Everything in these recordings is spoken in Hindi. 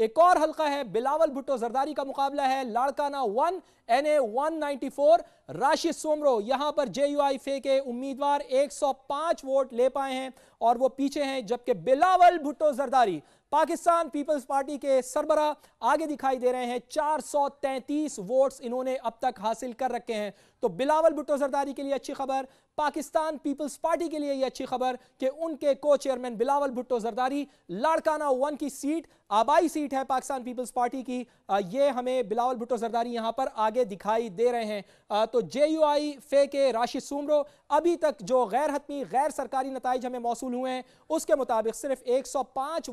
एक और हल्का है बिलावल भुट्टो जरदारी का मुकाबला है Larkana one N A one ninety four Rashid Soomro यहां पर जे यू आई फे के उम्मीदवार एक सौ पांच वोट ले पाए हैं और वो पीछे हैं जबकि बिलावल भुट्टो जरदारी पाकिस्तान पीपल्स पार्टी के सरबरा आगे दिखाई दे रहे हैं 433 वोट्स इन्होंने अब तक हासिल कर रखे हैं तो बिलावल भुट्टो जरदारी के लिए अच्छी खबर पाकिस्तान पीपल्स पार्टी के लिए ये अच्छी खबर कि उनके को चेयरमैन बिलावल भुट्टो जरदारी लाड़काना वन की सीट आबाई सीट है पाकिस्तान पीपल्स पार्टी की ये हमें बिलावल भुट्टो जरदारी यहां पर आगे दिखाई दे रहे हैं तो जे यू आई फे के राशि सूमरो अभी तक जो गैर हतमी गैर सरकारी नतज हमें मौसू हुए हैं उसके मुताबिक सिर्फ एक सौ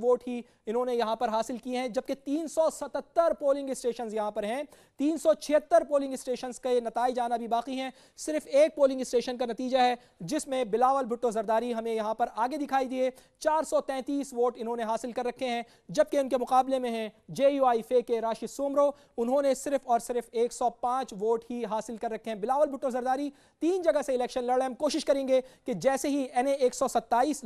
वोट ही इन्होंने यहां पर हासिल किए हैं जबकि 377 पोलिंग स्टेशन यहां पर हैं 376 पोलिंग स्टेशन के नतज आना भी बाकी हैं सिर्फ एक पोलिंग स्टेशन का नतीजा है जिसमें बिलावल भुट्टो जरदारी हमें यहां पर आगे दिखाई दिए 433 वोट इन्होंने हासिल कर रखे हैं जबकि उनके मुकाबले में हैं जे यू आई फे के राशि सोमरो उन्होंने सिर्फ और सिर्फ एक वोट ही हासिल कर रखे हैं बिलावल भुट्टो जरदारी तीन जगह से इलेक्शन लड़ रहे हैं कोशिश करेंगे कि जैसे ही एन ए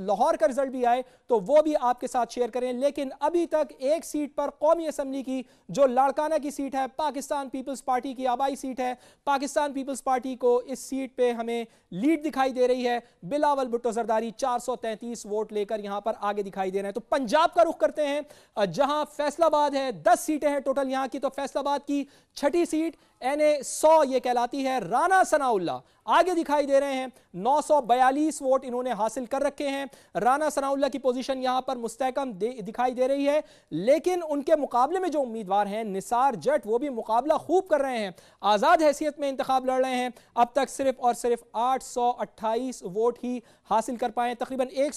लाहौर का रिजल्ट भी आए तो वो भी आपके साथ शेयर करें लेकिन अभी तक एक सीट पर कौमी असम्बली की जो लाड़काना की सीट है पाकिस्तान पीपल्स पार्टी की आबाई सीट है पाकिस्तान पीपल्स पार्टी को इस सीट पर हमें लीड दिखाई दे रही है बिलावल भुट्टो जरदारी चार वोट लेकर यहां पर आगे दिखाई दे रहे हैं तो पंजाब का रुख करते हैं जहां फैसलाबाद है दस सीटें हैं टोटल यहां की तो फैसलाबाद की छठी सीट एन ए सौ ये कहलाती है राना सनाउल्ला आगे दिखाई दे रहे हैं 942 वोट इन्होंने हासिल कर रखे हैं राना सनाउल्ला की पोजीशन यहां पर मुस्तकम दिखाई दिखाई दे रही है लेकिन उनके मुकाबले में जो उम्मीदवार हैं निसार जट वो भी मुकाबला खूब कर रहे हैं आज़ाद हैसियत में इंतबाब लड़ रहे हैं अब तक सिर्फ और सिर्फ आठ वोट ही हासिल कर पाए तकरीबन एक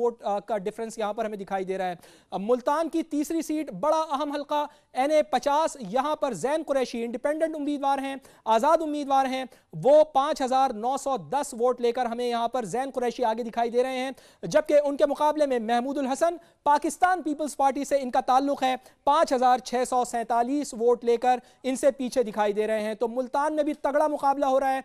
वोट का डिफरेंस यहाँ पर हमें दिखाई दे रहा है मुल्तान की तीसरी सीट बड़ा अहम हल्का एन ए पचास यहां पर जैन कुरैशी इंडिपेंडेंट उम्मीदवार हैं आज़ाद उम्मीदवार हैं वो 5,910 वोट लेकर हमें यहां पर जैन कुरैशी आगे दिखाई दे रहे हैं जबकि उनके मुकाबले में महमूदुल हसन पाकिस्तान पाकिस्तान पीपल्स पार्टी से इनका ताल्लुक है पाँच हज़ार छह सौ सैंतालीस वोट लेकर इनसे पीछे दिखाई दे रहे हैं तो मुल्तान में भी तगड़ा मुकाबला हो रहा है